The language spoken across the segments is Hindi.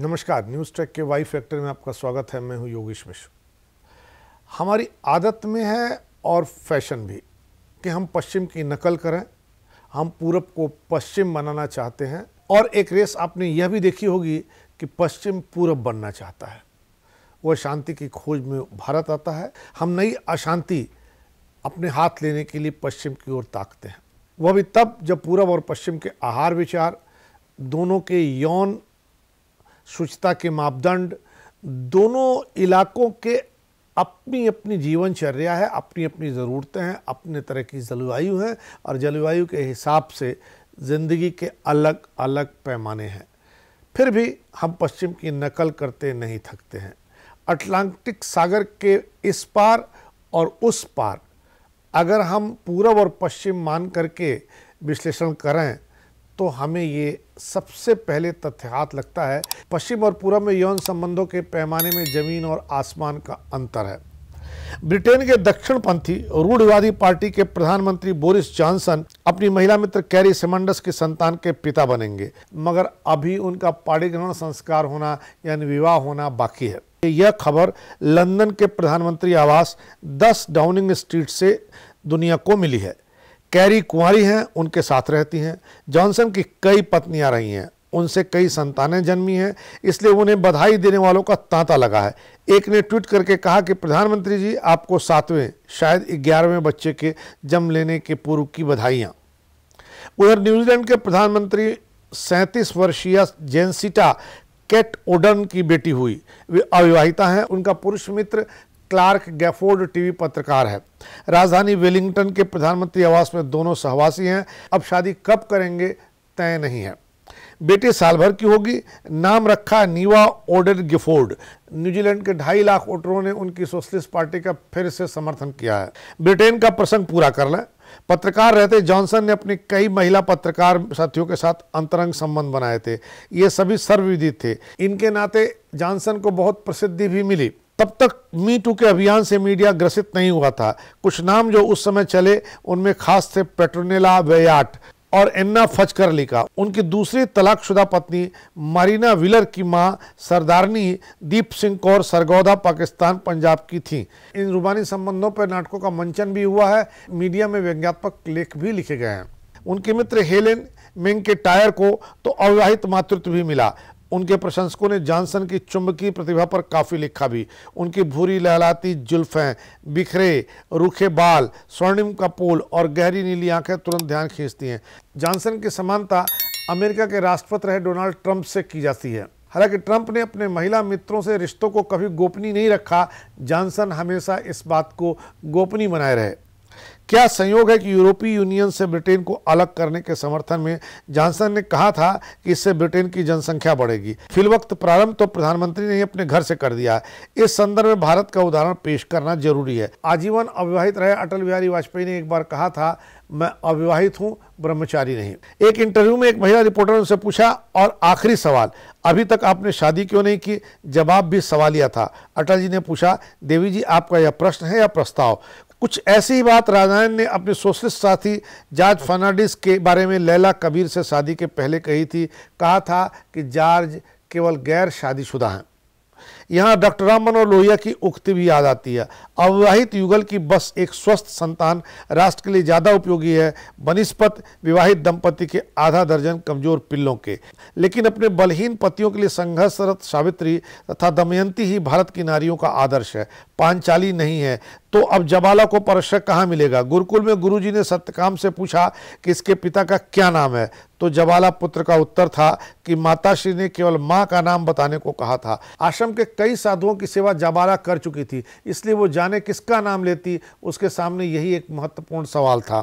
नमस्कार न्यूज़ ट्रैक के वाई फैक्टर में आपका स्वागत है मैं हूं योगेश मिश्र हमारी आदत में है और फैशन भी कि हम पश्चिम की नकल करें हम पूरब को पश्चिम बनाना चाहते हैं और एक रेस आपने यह भी देखी होगी कि पश्चिम पूरब बनना चाहता है वह शांति की खोज में भारत आता है हम नई अशांति अपने हाथ लेने के लिए पश्चिम की ओर ताकते हैं वह भी तब जब पूरब और पश्चिम के आहार विचार दोनों के यौन स्वच्छता के मापदंड दोनों इलाकों के अपनी अपनी जीवनचर्या है अपनी अपनी ज़रूरतें हैं अपने तरह की जलवायु हैं और जलवायु के हिसाब से ज़िंदगी के अलग अलग पैमाने हैं फिर भी हम पश्चिम की नकल करते नहीं थकते हैं अटलांटिक सागर के इस पार और उस पार अगर हम पूरब और पश्चिम मान करके विश्लेषण करें तो हमें ये सबसे पहले तथ्यात लगता है पश्चिम और पूर्व में यौन संबंधों के पैमाने में जमीन और आसमान का अंतर है ब्रिटेन के दक्षिण पंथी रूढ़वादी पार्टी के प्रधानमंत्री बोरिस जॉनसन अपनी महिला मित्र कैरी सेमंडस के संतान के पिता बनेंगे मगर अभी उनका पाणिग्रहण संस्कार होना यानी विवाह होना बाकी है यह खबर लंदन के प्रधानमंत्री आवास 10 डाउनिंग स्ट्रीट से दुनिया को मिली है कैरी कुंवारी हैं उनके साथ रहती हैं जॉनसन की कई पत्नियां रही हैं उनसे कई संतानें जन्मी हैं इसलिए उन्हें बधाई देने वालों का तांता लगा है एक ने ट्वीट करके कहा कि प्रधानमंत्री जी आपको सातवें शायद ग्यारहवें बच्चे के जन्म लेने के पूर्व की बधाइयाँ उधर न्यूजीलैंड के प्रधानमंत्री सैंतीस वर्षीय जेनसिटा केट ओडन की बेटी हुई वे अविवाहिता हैं उनका पुरुष मित्र क्लार्क गैफोर्ड टीवी पत्रकार है राजधानी वेलिंगटन के प्रधानमंत्री आवास में दोनों सहवासी हैं अब शादी कब करेंगे तय नहीं है बेटी साल भर की होगी नाम रखा नीवा ओडर गिफोर्ड न्यूजीलैंड के ढाई लाख वोटरों ने उनकी सोशलिस्ट पार्टी का फिर से समर्थन किया है ब्रिटेन का प्रसंग पूरा कर लें पत्रकार रहते जॉनसन ने अपनी कई महिला पत्रकार साथियों के साथ अंतरंग संबंध बनाए थे ये सभी सर्वविदित थे इनके नाते जॉनसन को बहुत प्रसिद्धि भी मिली तब तक मी टू के अभियान से मीडिया ग्रसित नहीं हुआ था कुछ नाम जो उस समय चले उनमें खास थे पेट्रोनेला वेयाट और एन्ना फचकरली का उनकी दूसरी तलाकशुदा पत्नी मारीना विलर की मां सरदारनी दीप सिंह कौर सरगौदा पाकिस्तान पंजाब की थी इन रूबानी संबंधों पर नाटकों का मंचन भी हुआ है मीडिया में व्यंग्यात्मक लेख भी लिखे गए हैं उनके मित्र हेलेन मिंग के टायर को तो अविवाहित मातृत्व भी मिला उनके प्रशंसकों ने जॉनसन की चुंबकीय प्रतिभा पर काफ़ी लिखा भी उनकी भूरी लहलाती जुल्फ़ें बिखरे रूखे बाल स्वर्णिम का पोल और गहरी नीली आंखें तुरंत ध्यान खींचती हैं जॉनसन की समानता अमेरिका के राष्ट्रपति रहे डोनाल्ड ट्रंप से की जाती है हालांकि ट्रंप ने अपने महिला मित्रों से रिश्तों को कभी गोपनीय नहीं रखा जॉनसन हमेशा इस बात को गोपनीय बनाए रहे क्या संयोग है कि यूरोपीय यूनियन से ब्रिटेन को अलग करने के समर्थन में जॉनसन ने कहा था कि इससे ब्रिटेन की जनसंख्या बढ़ेगी फिलवक्त प्रारंभ तो प्रधानमंत्री ने अपने घर से कर दिया इस संदर्भ में भारत का उदाहरण पेश करना जरूरी है आजीवन अविवाहित रहे अटल बिहारी वाजपेयी ने एक बार कहा था मैं अविवाहित हूँ ब्रह्मचारी नहीं एक इंटरव्यू में एक महिला रिपोर्टर ने उनसे पूछा और आखिरी सवाल अभी तक आपने शादी क्यों नहीं की जवाब भी सवालिया था अटल जी ने पूछा देवी जी आपका यह प्रश्न है या प्रस्ताव कुछ ऐसी ही बात राजायन ने अपने सोशलिस्ट साथी जॉर्ज फर्नाडिस के बारे में लैला कबीर से शादी के पहले कही थी कहा था कि जॉर्ज केवल गैर शादीशुदा हैं यहाँ डॉक्टर राम मनोहर लोहिया की उक्ति भी याद आती है अविवाहित युगल की बस एक स्वस्थ संतान राष्ट्र के लिए ज़्यादा उपयोगी है बनिस्पत विवाहित दंपति के आधा दर्जन कमजोर पिल्लों के लेकिन अपने बलहीन पतियों के लिए संघर्षरत सावित्री तथा दमयंती ही भारत की नारियों का आदर्श है पांचाली नहीं है तो अब जबाला को परशक कहाँ मिलेगा गुरुकुल में गुरुजी ने सत्यकाम से पूछा कि इसके पिता का क्या नाम है तो जबाला पुत्र का उत्तर था कि माताश्री ने केवल माँ का नाम बताने को कहा था आश्रम के कई साधुओं की सेवा जबारा कर चुकी थी इसलिए वो जाने किसका नाम लेती उसके सामने यही एक महत्वपूर्ण सवाल था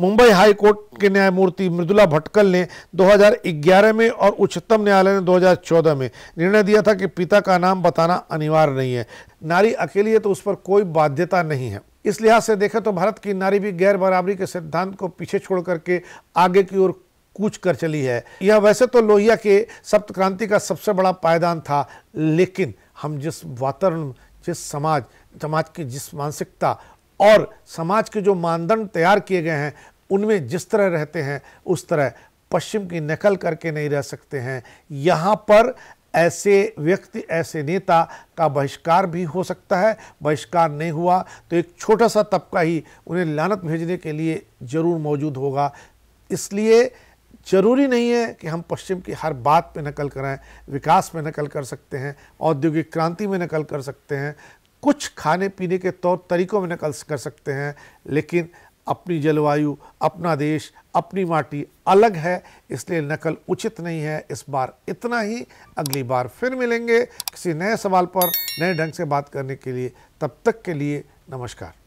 मुंबई हाई कोर्ट के न्यायमूर्ति मृदुला भटकल ने 2011 में और उच्चतम न्यायालय ने 2014 में निर्णय दिया था कि पिता का नाम बताना अनिवार्य नहीं है नारी अकेली है तो उस पर कोई बाध्यता नहीं है इस लिहाज से देखें तो भारत की नारी भी गैर बराबरी के सिद्धांत को पीछे छोड़ करके आगे की ओर कूच कर चली है यह वैसे तो लोहिया के सप्त क्रांति का सबसे बड़ा पायदान था लेकिन हम जिस वातावरण जिस समाज समाज की जिस मानसिकता और समाज के जो मानदंड तैयार किए गए हैं उनमें जिस तरह रहते हैं उस तरह पश्चिम की नकल करके नहीं रह सकते हैं यहाँ पर ऐसे व्यक्ति ऐसे नेता का बहिष्कार भी हो सकता है बहिष्कार नहीं हुआ तो एक छोटा सा तबका ही उन्हें लानत भेजने के लिए ज़रूर मौजूद होगा इसलिए जरूरी नहीं है कि हम पश्चिम की हर बात पे नकल कराएं विकास में नकल कर सकते हैं औद्योगिक क्रांति में नकल कर सकते हैं कुछ खाने पीने के तौर तरीकों में नकल कर सकते हैं लेकिन अपनी जलवायु अपना देश अपनी माटी अलग है इसलिए नकल उचित नहीं है इस बार इतना ही अगली बार फिर मिलेंगे किसी नए सवाल पर नए ढंग से बात करने के लिए तब तक के लिए नमस्कार